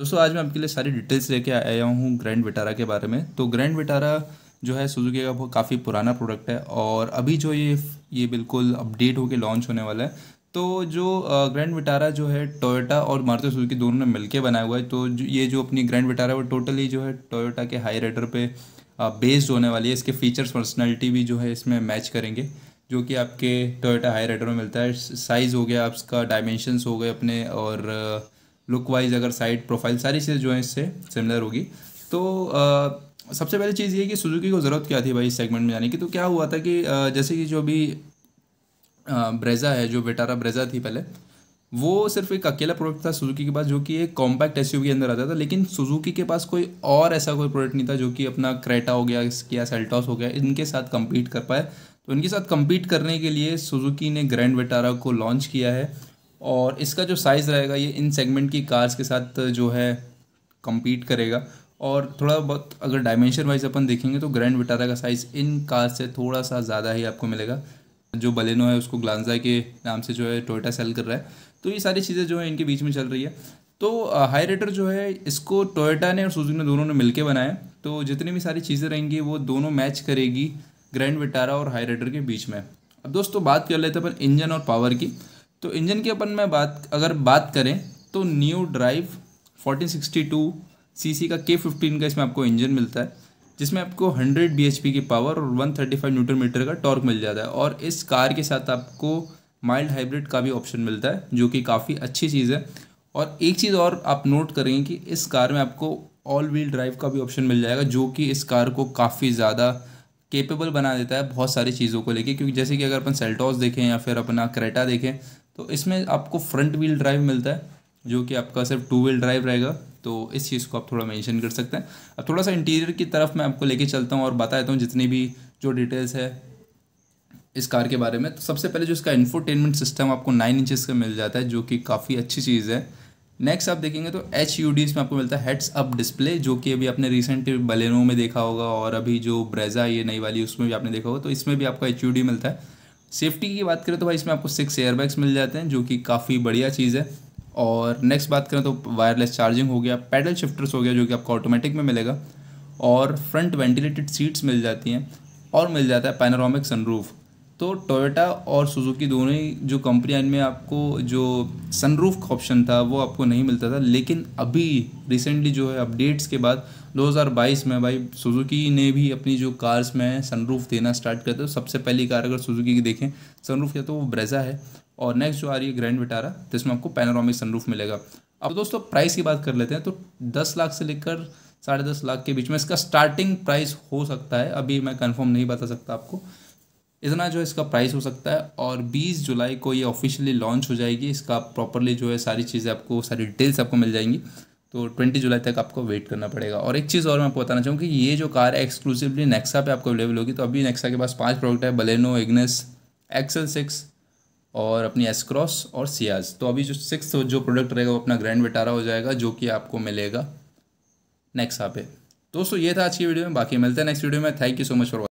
दोस्तों आज मैं आपके लिए सारी डिटेल्स लेके आया हूँ ग्रैंड विटारा के बारे में तो ग्रैंड विटारा जो है सुजुकी का बहुत काफ़ी पुराना प्रोडक्ट है और अभी जो ये ये बिल्कुल अपडेट होकर लॉन्च होने वाला है तो जो ग्रैंड विटारा जो है टोयोटा और मारुति सुजुकी दोनों ने मिलके बनाया हुआ है तो ये जो अपनी ग्रैंड विटारा है वो टोटली जो है टोयोटा के हाई रेडर पर बेस्ड होने वाली है इसके फीचर्स पर्सनैलिटी भी जो है इसमें मैच करेंगे जो कि आपके टोयोटा हाई राइडर में मिलता है साइज़ हो गया आपका डायमेंशनस हो गए अपने और लुक वाइज अगर साइड प्रोफाइल सारी चीज़ें जो हैं इससे सिमिलर होगी तो आ, सबसे पहली चीज़ ये कि सुजुकी को ज़रूरत क्या थी भाई इस सेगमेंट में जाने की तो क्या हुआ था कि आ, जैसे कि जो भी आ, ब्रेजा है जो बेटारा ब्रेजा थी पहले वो सिर्फ एक अकेला प्रोडक्ट था सुजुकी के पास जो कि एक कॉम्पैक्ट एस के अंदर आता था लेकिन सुजुकी के पास कोई और ऐसा कोई प्रोडक्ट नहीं था जो कि अपना क्रेटा हो गया किया सेल्टॉस हो गया इनके साथ कम्पीट कर पाए तो इनके साथ कम्पीट करने के लिए सुजुकी ने ग्रैंड वेटारा को लॉन्च किया है और इसका जो साइज़ रहेगा ये इन सेगमेंट की कार्स के साथ जो है कम्पीट करेगा और थोड़ा बहुत अगर डायमेंशन वाइज अपन देखेंगे तो ग्रैंड विटारा का साइज़ इन कार से थोड़ा सा ज़्यादा ही आपको मिलेगा जो बलेनो है उसको ग्लांजा के नाम से जो है टोयोटा सेल कर रहा है तो ये सारी चीज़ें जो है इनके बीच में चल रही है तो हाई रेटर जो है इसको टोयोटा ने और सुजुकी ने दोनों ने मिलकर बनाया तो जितनी भी सारी चीज़ें रहेंगी वो दोनों मैच करेगी ग्रैंड विटारा और हाई रेटर के बीच में अब दोस्तों बात कर लेते हैं अपन इंजन और पावर की तो इंजन की अपन में बात अगर बात करें तो new drive fourteen sixty two C C का के फिफ्टीन का इसमें आपको इंजन मिलता है जिसमें आपको 100 बीएचपी की पावर और 135 न्यूटन मीटर का टॉर्क मिल जाता है और इस कार के साथ आपको माइल्ड हाइब्रिड का भी ऑप्शन मिलता है जो कि काफ़ी अच्छी चीज़ है और एक चीज़ और आप नोट करेंगे कि इस कार में आपको ऑल व्हील ड्राइव का भी ऑप्शन मिल जाएगा जो कि इस कार को काफ़ी ज़्यादा केपेबल बना देता है बहुत सारी चीज़ों को लेके क्योंकि जैसे कि अगर अपन सेल्टॉस देखें या फिर अपना क्रेटा देखें तो इसमें आपको फ्रंट व्हील ड्राइव मिलता है जो कि आपका सिर्फ टू व्हील ड्राइव रहेगा तो इस चीज़ को आप थोड़ा मेंशन कर सकते हैं अब थोड़ा सा इंटीरियर की तरफ मैं आपको लेके चलता हूँ और बता देता हूँ जितनी भी जो डिटेल्स है इस कार के बारे में तो सबसे पहले जो इसका इन्फोटेनमेंट सिस्टम आपको नाइन इंचज का मिल जाता है जो कि काफ़ी अच्छी चीज़ है नेक्स्ट आप देखेंगे तो एच यू डी इसमें आपको मिलता है हेड्स अप डिस्प्ले जो कि अभी आपने रिसेंट बलेनो में देखा होगा और अभी जो ब्रेजा ये नई वाली उसमें भी आपने देखा होगा तो इसमें भी आपको एच यू डी मिलता है सेफ्टी की बात करें तो भाई इसमें आपको सिक्स एयरबैग्स मिल जाते हैं जो कि काफ़ी बढ़िया चीज़ है और नेक्स्ट बात करें तो वायरलेस चार्जिंग हो गया पैडल शिफ्टर्स हो गया जो कि आपको ऑटोमेटिक में मिलेगा और फ्रंट वेंटिलेटेड सीट्स मिल जाती हैं और मिल जाता है पैनोरामिक सनरूफ तो टोयोटा और सुजुकी दोनों ही जो कंपनियाँ इनमें आपको जो सनरूफ का ऑप्शन था वो आपको नहीं मिलता था लेकिन अभी रिसेंटली जो है अपडेट्स के बाद 2022 में भाई सुजुकी ने भी अपनी जो कार्स में सनरूफ देना स्टार्ट करते दिया तो सबसे पहली कार अगर सुजुकी की देखें सनरूफ क्या तो वो ब्रेजा है और नेक्स्ट जो आ रही है ग्रैंड विटारा तो इसमें आपको पैनोरामिक सनरूफ मिलेगा अब दोस्तों प्राइस की बात कर लेते हैं तो दस लाख से लेकर साढ़े दस लाख के बीच में इसका स्टार्टिंग प्राइस हो सकता है अभी मैं कंफर्म नहीं बता सकता आपको इतना जो इसका प्राइस हो सकता है और 20 जुलाई को ये ऑफिशियली लॉन्च हो जाएगी इसका प्रॉपरली जो है सारी चीज़ें आपको सारी डिटेल्स आपको मिल जाएंगी तो 20 जुलाई तक आपको वेट करना पड़ेगा और एक चीज़ और मैं आपको बताना चाहूँ कि ये जो कार है एक्सक्लूसिवली नेक्सा पे आपको अवेलेबल होगी तो अभी नेक्सा के पास पांच प्रोडक्ट है बलेनो इग्नेस एक्सल सिक्स और अपनी एसक्रॉस और सियाज तो अभी जो सिक्स जो प्रोडक्ट रहेगा वो अपना ग्रैंड विटारा हो जाएगा जो कि आपको मिलेगा नेक्सा पे दोस्तों ये था आज की वीडियो में बाकी मिलते हैं नेक्स्ट वीडियो में thank you so much for